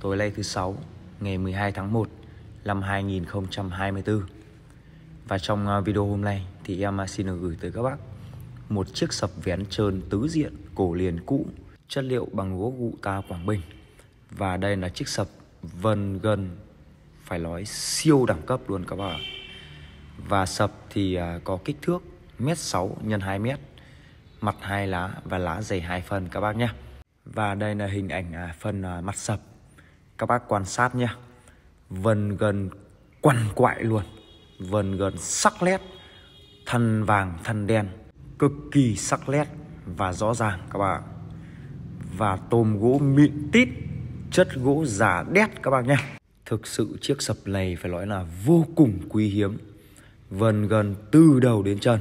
Tối nay thứ sáu, ngày 12 tháng 1 năm 2024. Và trong à, video hôm nay thì em à, xin được gửi tới các bác một chiếc sập vén trơn tứ diện cổ liền cũ, chất liệu bằng gỗ gụ ta Quảng Bình. Và đây là chiếc sập vần gần phải nói siêu đẳng cấp luôn các bạn. Và sập thì à, có kích thước mét 6 x 2 mét mặt hai lá và lá dày hai phần các bác nhé. Và đây là hình ảnh phần mặt sập các bác quan sát nhé vần gần quằn quại luôn vần gần sắc nét thân vàng thân đen cực kỳ sắc nét và rõ ràng các bạn và tôm gỗ mịn tít chất gỗ giả đét các bạn nhé thực sự chiếc sập này phải nói là vô cùng quý hiếm vần gần từ đầu đến chân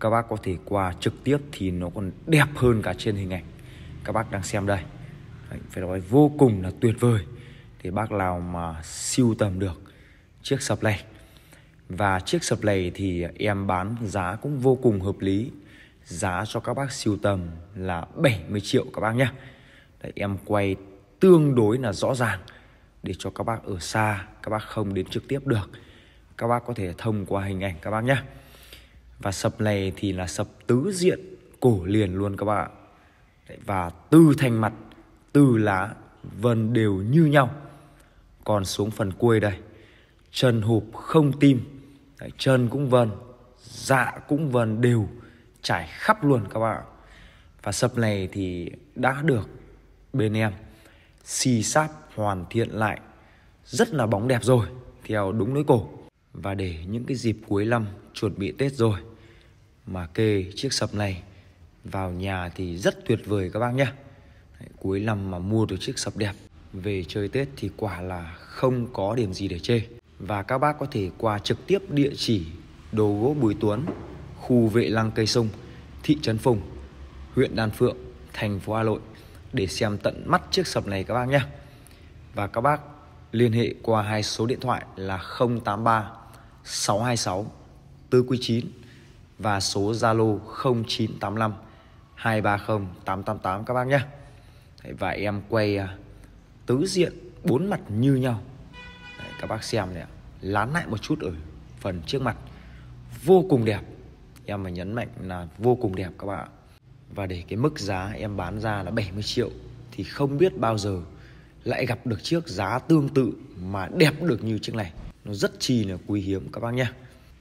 các bác có thể qua trực tiếp thì nó còn đẹp hơn cả trên hình ảnh các bác đang xem đây phải nói vô cùng là tuyệt vời thì bác nào mà siêu tầm được chiếc sập lầy và chiếc sập lầy thì em bán giá cũng vô cùng hợp lý giá cho các bác siêu tầm là 70 triệu các bác nhé Đấy, em quay tương đối là rõ ràng để cho các bác ở xa các bác không đến trực tiếp được các bác có thể thông qua hình ảnh các bác nhé và sập lầy thì là sập tứ diện cổ liền luôn các bạn Đấy, và từ thành mặt từ lá vân đều như nhau còn xuống phần cuối đây chân hụp không tim Đấy, chân cũng vần dạ cũng vần đều trải khắp luôn các bạn và sập này thì đã được bên em xì sáp hoàn thiện lại rất là bóng đẹp rồi theo đúng lối cổ và để những cái dịp cuối năm chuẩn bị Tết rồi mà kê chiếc sập này vào nhà thì rất tuyệt vời các bác nhé. Cuối năm mà mua được chiếc sập đẹp về chơi Tết thì quả là không có điểm gì để chê. Và các bác có thể qua trực tiếp địa chỉ Đồ gỗ Bùi Tuấn, khu vệ lăng cây sung, thị trấn Phùng, huyện Đan Phượng, thành phố Hà Nội để xem tận mắt chiếc sập này các bác nhé. Và các bác liên hệ qua hai số điện thoại là 083 626 4 quý 9 và số Zalo 0985 230 888 các bác nhé. Và em quay à, tứ diện bốn mặt như nhau Đấy, các bác xem này lán lại một chút ở phần trước mặt vô cùng đẹp em phải nhấn mạnh là vô cùng đẹp các bạn và để cái mức giá em bán ra là 70 triệu thì không biết bao giờ lại gặp được chiếc giá tương tự mà đẹp được như chiếc này nó rất chi là quý hiếm các bác nhé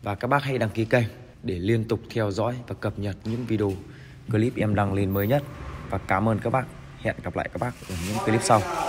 và các bác hãy đăng ký kênh để liên tục theo dõi và cập nhật những video clip em đăng lên mới nhất và cảm ơn các bác hẹn gặp lại các bác ở những clip sau